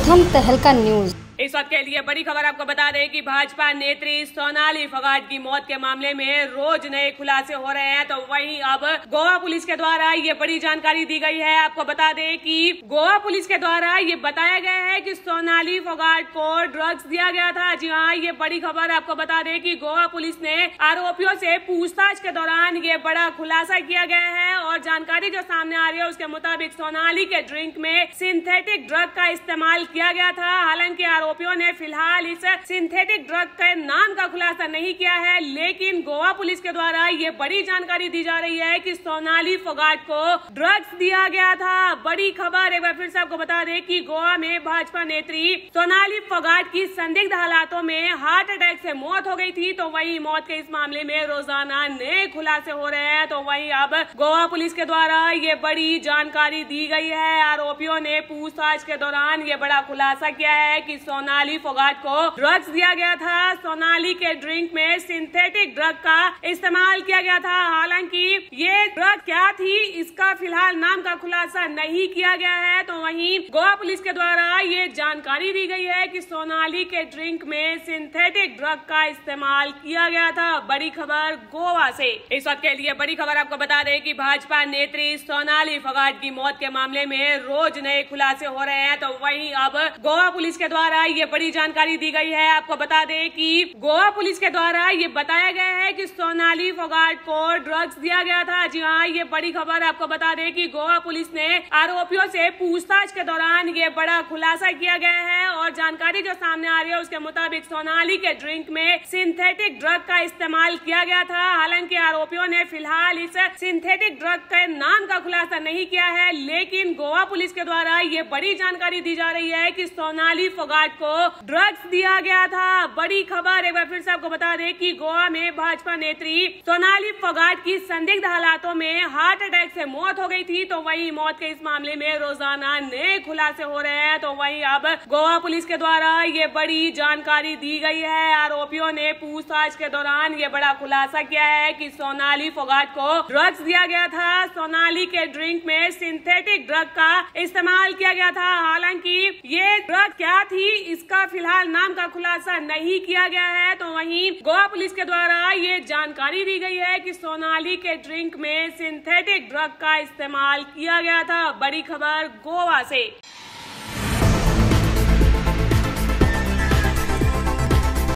प्रथम तहलका न्यूज इस वक्त के लिए बड़ी खबर आपको बता दें कि भाजपा नेत्री सोनाली फगाट की मौत के मामले में रोज नए खुलासे हो रहे हैं तो वहीं अब गोवा पुलिस के द्वारा ये बड़ी जानकारी दी गई है आपको बता दें कि गोवा पुलिस के द्वारा ये बताया गया है कि सोनाली फगाट को ड्रग्स दिया गया था जी हाँ ये बड़ी खबर आपको बता दें की गोवा पुलिस ने आरोपियों से पूछताछ के दौरान ये बड़ा खुलासा किया गया है और जानकारी जो सामने आ रही है उसके मुताबिक सोनाली के ड्रिंक में सिंथेटिक ड्रग का इस्तेमाल किया गया था हालांकि आरोपियों ने फिलहाल इस सिंथेटिक ड्रग के नाम का खुलासा नहीं किया है लेकिन गोवा पुलिस के द्वारा ये बड़ी जानकारी दी जा रही है की सोनाली फोगाट को ड्रग्स दिया गया था बड़ी खबर एक बार फिर से आपको बता दें की गोवा में भाजपा नेत्री सोनाली फोगाट की संदिग्ध हालातों में हार्ट अटैक से मौत हो गई थी तो वही मौत के इस मामले में रोजाना नए खुलासे हो रहे हैं तो वही अब गोवा पुलिस पुलिस के द्वारा ये बड़ी जानकारी दी गई है आरोपियों ने पूछताछ के दौरान ये बड़ा खुलासा किया है कि सोनाली फोगाट को ड्रग्स दिया गया था सोनाली के ड्रिंक में सिंथेटिक ड्रग का इस्तेमाल किया गया था हालांकि ये ये ड्रग क्या थी इसका फिलहाल नाम का खुलासा नहीं किया गया है तो वहीं गोवा पुलिस के द्वारा ये जानकारी दी गई है कि सोनाली के ड्रिंक में सिंथेटिक ड्रग का इस्तेमाल किया गया था बड़ी खबर गोवा से इस वक्त के लिए बड़ी खबर आपको बता दें कि भाजपा नेत्री सोनाली फगाट की मौत के मामले में रोज नए खुलासे हो रहे हैं तो वही अब गोवा पुलिस के द्वारा ये बड़ी जानकारी दी गई है आपको बता दें कि गोवा पुलिस के द्वारा ये बताया गया है कि सोनाली फोगाट को ड्रग्स दिया गया था जी जी हाँ ये बड़ी खबर आपको बता दें कि गोवा पुलिस ने आरोपियों से पूछताछ के दौरान ये बड़ा खुलासा किया गया है और जानकारी जो सामने आ रही है उसके मुताबिक सोनाली के ड्रिंक में सिंथेटिक ड्रग का इस्तेमाल किया गया था हालांकि आरोपियों ने फिलहाल इस सिंथेटिक ड्रग के नाम का खुलासा नहीं किया है लेकिन गोवा पुलिस के द्वारा ये बड़ी जानकारी दी जा रही है की सोनाली फोगाट को ड्रग्स दिया गया था बड़ी खबर एक बार फिर से आपको बता दें की गोवा में भाजपा नेत्री सोनाली फोगाट की संदिग्ध हालात हाथों में हार्ट अटैक से मौत हो गई थी तो वही मौत के इस मामले में रोजाना नए खुलासे हो रहे हैं तो वही अब गोवा पुलिस के द्वारा ये बड़ी जानकारी दी गई है आरोपियों ने पूछताछ के दौरान ये बड़ा खुलासा किया है कि सोनाली फोगाट को ड्रग्स दिया गया था सोनाली के ड्रिंक में सिंथेटिक ड्रग का इस्तेमाल किया गया था हालांकि ये ड्रग क्या थी इसका फिलहाल नाम का खुलासा नहीं किया गया है तो वहीं गोवा पुलिस के द्वारा ये जानकारी दी गई है कि सोनाली के ड्रिंक में में सिंथेटिक ड्रग का इस्तेमाल किया गया था बड़ी खबर गोवा से